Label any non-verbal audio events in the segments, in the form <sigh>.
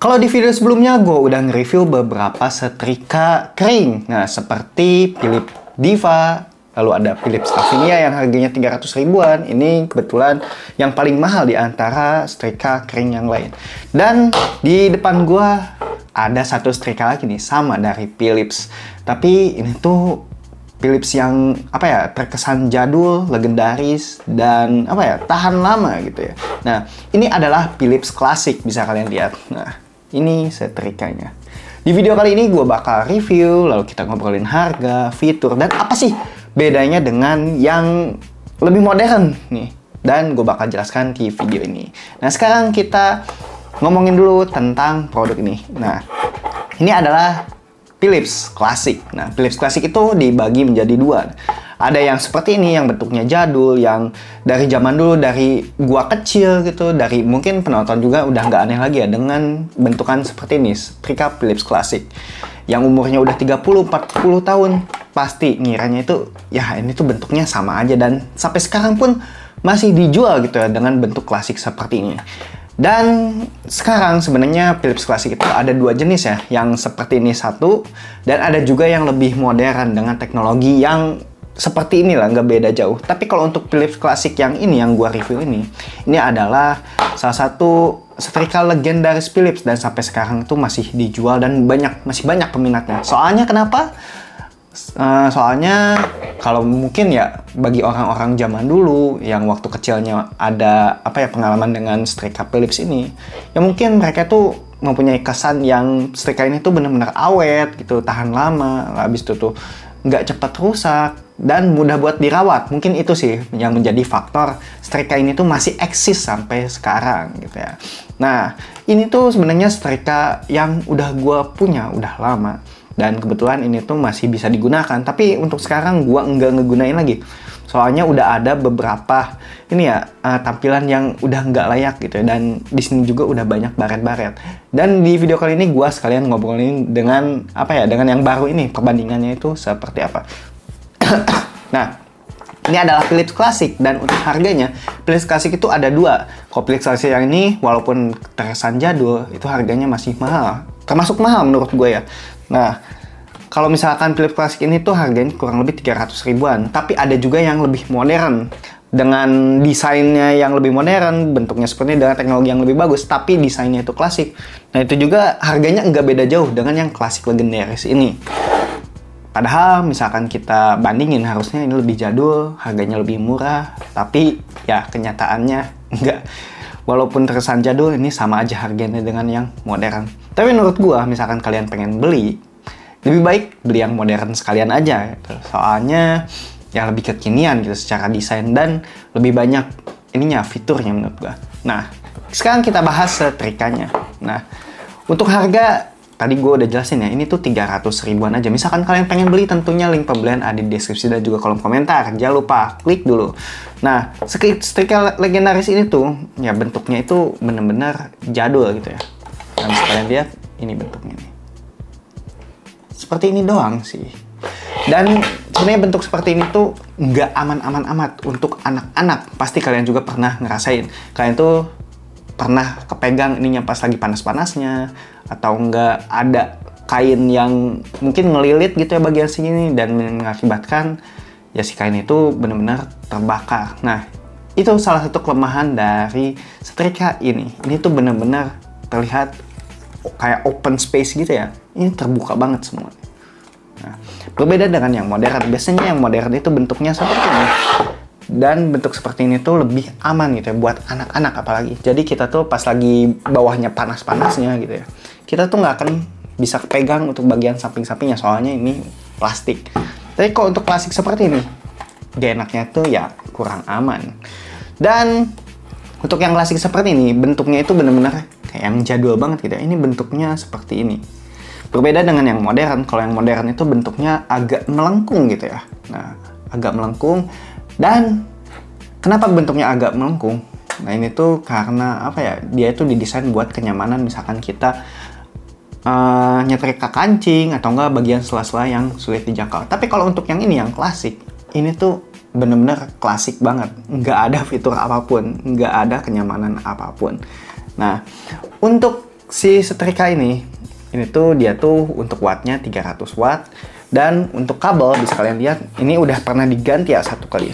Kalau di video sebelumnya gue udah nge-review beberapa setrika kering. Nah, seperti Philips Diva, lalu ada Philips Avinia yang harganya 300 ribuan. Ini kebetulan yang paling mahal di antara setrika kering yang lain. Dan di depan gue ada satu setrika lagi nih, sama dari Philips. Tapi ini tuh Philips yang apa ya terkesan jadul, legendaris dan apa ya tahan lama gitu ya. Nah ini adalah Philips klasik bisa kalian lihat. Nah ini setrikanya. Di video kali ini gue bakal review, lalu kita ngobrolin harga, fitur, dan apa sih bedanya dengan yang lebih modern nih. Dan gue bakal jelaskan di video ini. Nah sekarang kita ngomongin dulu tentang produk ini. Nah ini adalah Philips klasik. Nah, Philips klasik itu dibagi menjadi dua. Ada yang seperti ini yang bentuknya jadul, yang dari zaman dulu dari gua kecil gitu, dari mungkin penonton juga udah nggak aneh lagi ya dengan bentukan seperti ini, Prika Philips klasik. Yang umurnya udah 30 40 tahun pasti ngiranya itu ya ini tuh bentuknya sama aja dan sampai sekarang pun masih dijual gitu ya dengan bentuk klasik seperti ini. Dan sekarang sebenarnya Philips Classic itu ada dua jenis ya, yang seperti ini satu, dan ada juga yang lebih modern dengan teknologi yang seperti inilah, nggak beda jauh. Tapi kalau untuk Philips Classic yang ini, yang gua review ini, ini adalah salah satu setrika legendaris Philips dan sampai sekarang itu masih dijual dan banyak masih banyak peminatnya. Soalnya kenapa? Eh, soalnya kalau mungkin ya bagi orang-orang zaman dulu yang waktu kecilnya ada apa ya pengalaman dengan striker Philips ini, ya mungkin mereka tuh mempunyai kesan yang striker ini tuh benar-benar awet gitu, tahan lama, habis itu tuh nggak cepat rusak dan mudah buat dirawat. Mungkin itu sih yang menjadi faktor striker ini tuh masih eksis sampai sekarang gitu ya. Nah, ini tuh sebenarnya striker yang udah gue punya udah lama dan kebetulan ini tuh masih bisa digunakan tapi untuk sekarang gua enggak ngegunain lagi soalnya udah ada beberapa ini ya uh, tampilan yang udah enggak layak gitu ya. dan di sini juga udah banyak baret-baret dan di video kali ini gua sekalian ngobrolin dengan apa ya dengan yang baru ini perbandingannya itu seperti apa <coughs> nah ini adalah Philips Classic dan untuk harganya Philips Classic itu ada dua. Kalau Philips Classic yang ini walaupun terkesan jadul itu harganya masih mahal. Termasuk mahal menurut gue ya. Nah, kalau misalkan Philips Classic ini tuh harganya kurang lebih 300 ribuan, tapi ada juga yang lebih modern dengan desainnya yang lebih modern, bentuknya seperti ini, dengan teknologi yang lebih bagus, tapi desainnya itu klasik. Nah itu juga harganya nggak beda jauh dengan yang klasik legendaris ini. Padahal misalkan kita bandingin harusnya ini lebih jadul, harganya lebih murah, tapi ya kenyataannya nggak. Walaupun terkesan jadul, ini sama aja harganya dengan yang modern. Tapi menurut gue, misalkan kalian pengen beli, lebih baik beli yang modern sekalian aja. Gitu. Soalnya yang lebih kekinian gitu secara desain dan lebih banyak ininya fiturnya menurut gue. Nah, sekarang kita bahas setrikanya. Nah, untuk harga tadi gue udah jelasin ya, ini tuh 300 ribuan aja. Misalkan kalian pengen beli, tentunya link pembelian ada di deskripsi dan juga kolom komentar. Jangan lupa klik dulu. Nah, setrika legendaris ini tuh, ya bentuknya itu bener-bener jadul gitu ya teman sekalian lihat ini bentuknya nih seperti ini doang sih dan sebenarnya bentuk seperti ini tuh nggak aman-aman amat untuk anak-anak pasti kalian juga pernah ngerasain kalian tuh pernah kepegang ininya pas lagi panas-panasnya atau nggak ada kain yang mungkin ngelilit gitu ya bagian sini dan mengakibatkan ya si kain itu benar-benar terbakar. Nah, itu salah satu kelemahan dari setrika ini. Ini tuh benar-benar terlihat kayak open space gitu ya ini terbuka banget semua nah, berbeda dengan yang modern biasanya yang modern itu bentuknya seperti ini dan bentuk seperti ini tuh lebih aman gitu ya buat anak-anak apalagi jadi kita tuh pas lagi bawahnya panas-panasnya gitu ya kita tuh nggak akan bisa pegang untuk bagian samping-sampingnya soalnya ini plastik tapi kok untuk plastik seperti ini gak enaknya tuh ya kurang aman dan untuk yang klasik seperti ini bentuknya itu benar-benar yang jadul banget gitu ya. Ini bentuknya seperti ini. Berbeda dengan yang modern, kalau yang modern itu bentuknya agak melengkung gitu ya. Nah, agak melengkung dan kenapa bentuknya agak melengkung? Nah, ini tuh karena apa ya? Dia itu didesain buat kenyamanan misalkan kita uh, nyetrika kancing atau enggak bagian sela-sela yang sulit dijangkau. Tapi kalau untuk yang ini yang klasik, ini tuh bener-bener klasik banget. Nggak ada fitur apapun, nggak ada kenyamanan apapun. Nah, untuk si setrika ini, ini tuh dia tuh untuk wattnya 300 watt dan untuk kabel bisa kalian lihat ini udah pernah diganti ya satu kali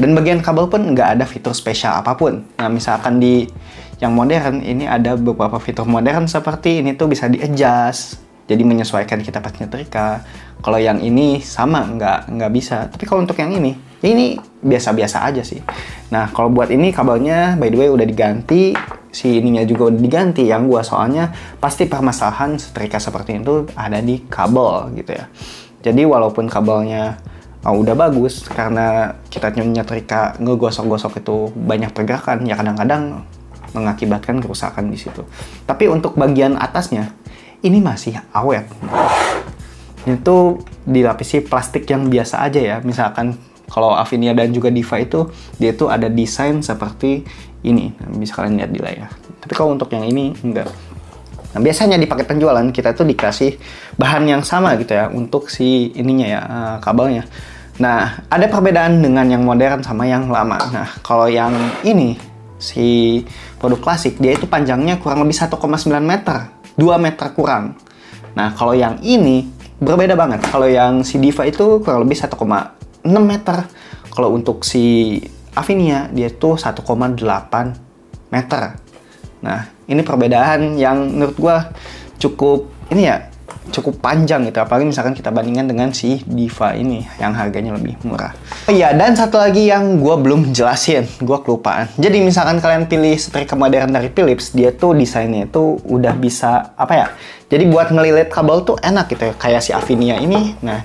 dan bagian kabel pun nggak ada fitur spesial apapun nah misalkan di yang modern ini ada beberapa fitur modern seperti ini tuh bisa di adjust jadi menyesuaikan kita pas nyetrika kalau yang ini sama nggak nggak bisa tapi kalau untuk yang ini ini biasa-biasa aja sih nah kalau buat ini kabelnya by the way udah diganti si ininya juga udah diganti yang gua soalnya pasti permasalahan setrika seperti itu ada di kabel gitu ya jadi walaupun kabelnya oh, udah bagus karena kita nyetrika ngegosok-gosok itu banyak pergerakan ya kadang-kadang mengakibatkan kerusakan di situ. Tapi untuk bagian atasnya ini masih awet. Itu dilapisi plastik yang biasa aja ya, misalkan kalau Avinia dan juga Diva itu dia itu ada desain seperti ini nah, bisa kalian lihat di layar tapi kalau untuk yang ini enggak nah biasanya di paket penjualan kita itu dikasih bahan yang sama gitu ya untuk si ininya ya eh, kabelnya nah ada perbedaan dengan yang modern sama yang lama nah kalau yang ini si produk klasik dia itu panjangnya kurang lebih 1,9 meter 2 meter kurang nah kalau yang ini berbeda banget kalau yang si Diva itu kurang lebih 6 meter. Kalau untuk si Avinia dia tuh 1,8 meter. Nah, ini perbedaan yang menurut gue cukup ini ya cukup panjang gitu apalagi misalkan kita bandingkan dengan si Diva ini yang harganya lebih murah oh iya dan satu lagi yang gue belum jelasin gue kelupaan jadi misalkan kalian pilih setrika modern dari Philips dia tuh desainnya itu udah bisa apa ya jadi buat ngelilit kabel tuh enak gitu ya kayak si Avinia ini nah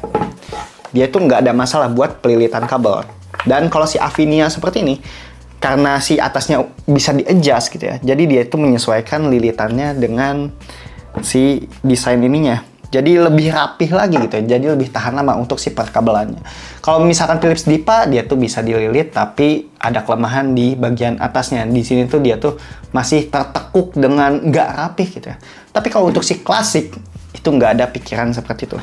dia itu nggak ada masalah buat pelilitan kabel. Dan kalau si Avinia seperti ini, karena si atasnya bisa di adjust gitu ya, jadi dia itu menyesuaikan lilitannya dengan si desain ininya. Jadi lebih rapih lagi gitu ya, jadi lebih tahan lama untuk si perkabelannya. Kalau misalkan Philips Dipa, dia tuh bisa dililit tapi ada kelemahan di bagian atasnya. Di sini tuh dia tuh masih tertekuk dengan nggak rapih gitu ya. Tapi kalau untuk si klasik, itu nggak ada pikiran seperti itu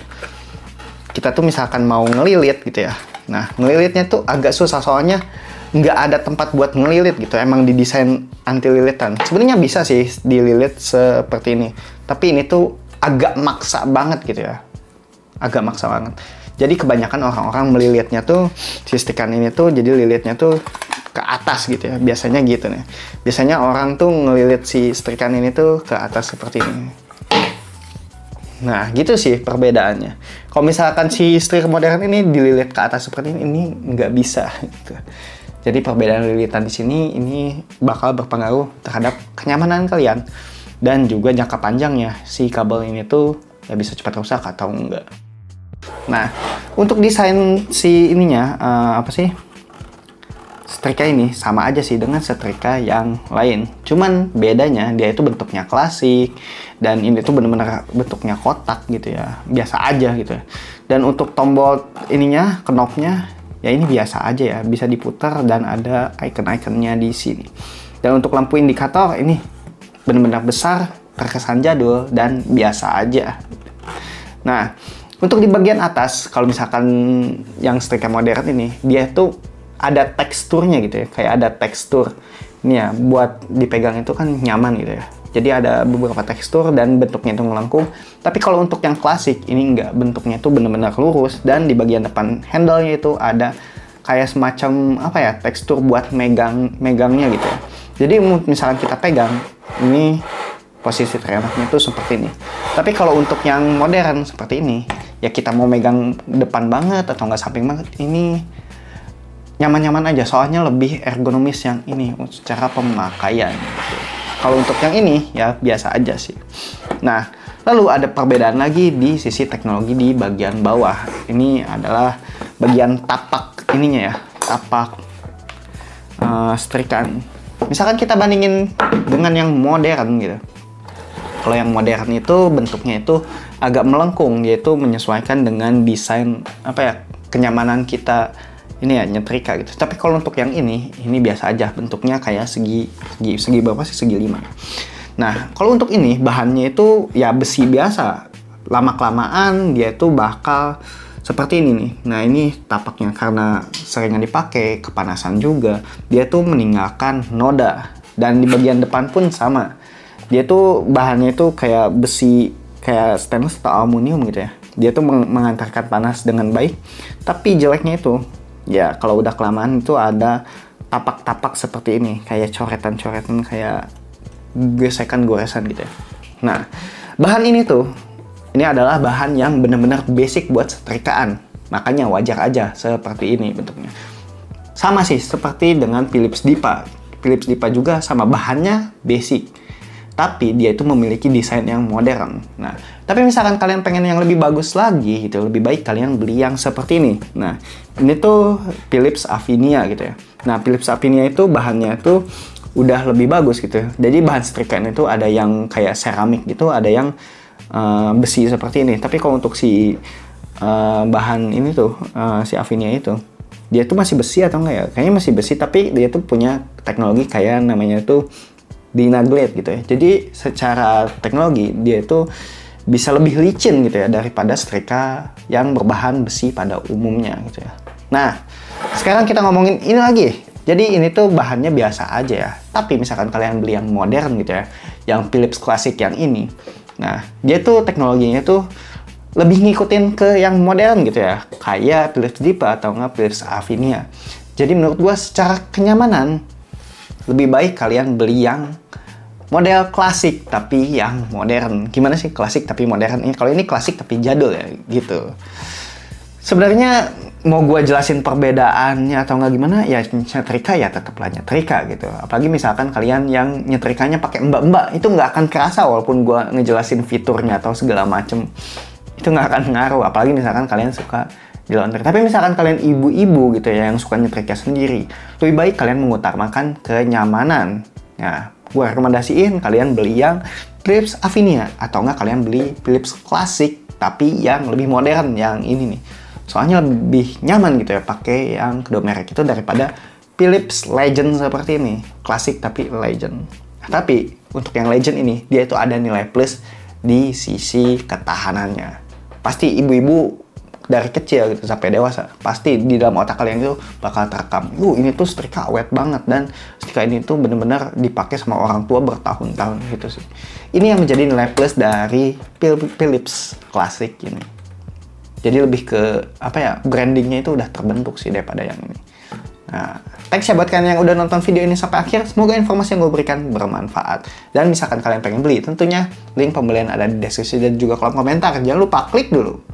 kita tuh misalkan mau ngelilit gitu ya. Nah, ngelilitnya tuh agak susah soalnya nggak ada tempat buat ngelilit gitu. Emang didesain anti lilitan. Sebenarnya bisa sih dililit seperti ini. Tapi ini tuh agak maksa banget gitu ya. Agak maksa banget. Jadi kebanyakan orang-orang melilitnya tuh si stikan ini tuh jadi lilitnya tuh ke atas gitu ya. Biasanya gitu nih. Biasanya orang tuh ngelilit si stikan ini tuh ke atas seperti ini. Nah, gitu sih perbedaannya. Kalau misalkan si istri modern ini dililit ke atas seperti ini, ini nggak bisa. Gitu. Jadi perbedaan lilitan di sini ini bakal berpengaruh terhadap kenyamanan kalian dan juga jangka panjangnya si kabel ini tuh ya bisa cepat rusak atau enggak. Nah, untuk desain si ininya uh, apa sih setrika ini sama aja sih dengan setrika yang lain. Cuman bedanya dia itu bentuknya klasik dan ini tuh bener-bener bentuknya kotak gitu ya. Biasa aja gitu ya. Dan untuk tombol ininya, kenopnya, ya ini biasa aja ya. Bisa diputar dan ada icon-iconnya di sini. Dan untuk lampu indikator ini bener-bener besar, terkesan jadul, dan biasa aja. Nah, untuk di bagian atas, kalau misalkan yang setrika modern ini, dia tuh ada teksturnya gitu ya kayak ada tekstur ini ya buat dipegang itu kan nyaman gitu ya jadi ada beberapa tekstur dan bentuknya itu melengkung tapi kalau untuk yang klasik ini enggak bentuknya itu benar-benar lurus dan di bagian depan handle-nya itu ada kayak semacam apa ya tekstur buat megang megangnya gitu ya jadi misalnya kita pegang ini posisi terenaknya itu seperti ini tapi kalau untuk yang modern seperti ini ya kita mau megang depan banget atau nggak samping banget ini nyaman-nyaman aja soalnya lebih ergonomis yang ini secara pemakaian kalau untuk yang ini ya biasa aja sih nah lalu ada perbedaan lagi di sisi teknologi di bagian bawah ini adalah bagian tapak ininya ya tapak uh, eh, setrikaan misalkan kita bandingin dengan yang modern gitu kalau yang modern itu bentuknya itu agak melengkung yaitu menyesuaikan dengan desain apa ya kenyamanan kita ini ya nyetrika gitu. Tapi kalau untuk yang ini, ini biasa aja bentuknya kayak segi segi segi berapa sih segi lima. Nah, kalau untuk ini bahannya itu ya besi biasa. Lama kelamaan dia itu bakal seperti ini nih. Nah, ini tapaknya karena seringnya dipakai, kepanasan juga, dia tuh meninggalkan noda. Dan di bagian depan pun sama. Dia tuh bahannya itu kayak besi kayak stainless atau aluminium gitu ya. Dia tuh mengantarkan panas dengan baik. Tapi jeleknya itu ya kalau udah kelamaan itu ada tapak-tapak seperti ini kayak coretan-coretan kayak gesekan-goresan gitu ya. Nah, bahan ini tuh ini adalah bahan yang benar-benar basic buat setrikaan. Makanya wajar aja seperti ini bentuknya. Sama sih seperti dengan Philips Dipa. Philips Dipa juga sama bahannya basic tapi dia itu memiliki desain yang modern. Nah, tapi misalkan kalian pengen yang lebih bagus lagi gitu, lebih baik kalian beli yang seperti ini. Nah, ini tuh Philips Avinia gitu ya. Nah, Philips Avinia itu bahannya itu udah lebih bagus gitu. Jadi bahan setrikaan itu ada yang kayak seramik gitu, ada yang uh, besi seperti ini. Tapi kalau untuk si uh, bahan ini tuh, uh, si Avinia itu, dia tuh masih besi atau enggak ya? Kayaknya masih besi, tapi dia tuh punya teknologi kayak namanya tuh di Nagled gitu ya. Jadi secara teknologi dia itu bisa lebih licin gitu ya daripada setrika yang berbahan besi pada umumnya gitu ya. Nah, sekarang kita ngomongin ini lagi. Jadi ini tuh bahannya biasa aja ya. Tapi misalkan kalian beli yang modern gitu ya, yang Philips klasik yang ini. Nah, dia tuh teknologinya tuh lebih ngikutin ke yang modern gitu ya. Kayak Philips Dipa atau nggak Philips Avinia. Jadi menurut gua secara kenyamanan lebih baik kalian beli yang model klasik tapi yang modern. Gimana sih klasik tapi modern? Ini ya, kalau ini klasik tapi jadul ya gitu. Sebenarnya mau gue jelasin perbedaannya atau nggak gimana ya nyetrika ya tetaplah nyetrika gitu. Apalagi misalkan kalian yang nyetrikanya pakai mbak-mbak itu nggak akan kerasa walaupun gue ngejelasin fiturnya atau segala macem itu nggak akan ngaruh. Apalagi misalkan kalian suka di laundry. Tapi misalkan kalian ibu-ibu gitu ya yang suka nyetrika sendiri, lebih baik kalian mengutamakan kenyamanan. Nah, ya, gue rekomendasiin kalian beli yang Philips Avinia atau enggak kalian beli Philips klasik tapi yang lebih modern yang ini nih. Soalnya lebih nyaman gitu ya pakai yang kedua merek itu daripada Philips Legend seperti ini, klasik tapi Legend. Nah, tapi untuk yang Legend ini dia itu ada nilai plus di sisi ketahanannya. Pasti ibu-ibu dari kecil gitu sampai dewasa pasti di dalam otak kalian itu bakal terekam lu ini tuh setrika awet banget dan setrika ini tuh bener-bener dipakai sama orang tua bertahun-tahun gitu sih ini yang menjadi nilai plus dari Philips klasik ini jadi lebih ke apa ya brandingnya itu udah terbentuk sih daripada yang ini Nah, thanks ya buat kalian yang udah nonton video ini sampai akhir. Semoga informasi yang gue berikan bermanfaat. Dan misalkan kalian pengen beli, tentunya link pembelian ada di deskripsi dan juga kolom komentar. Jangan lupa klik dulu.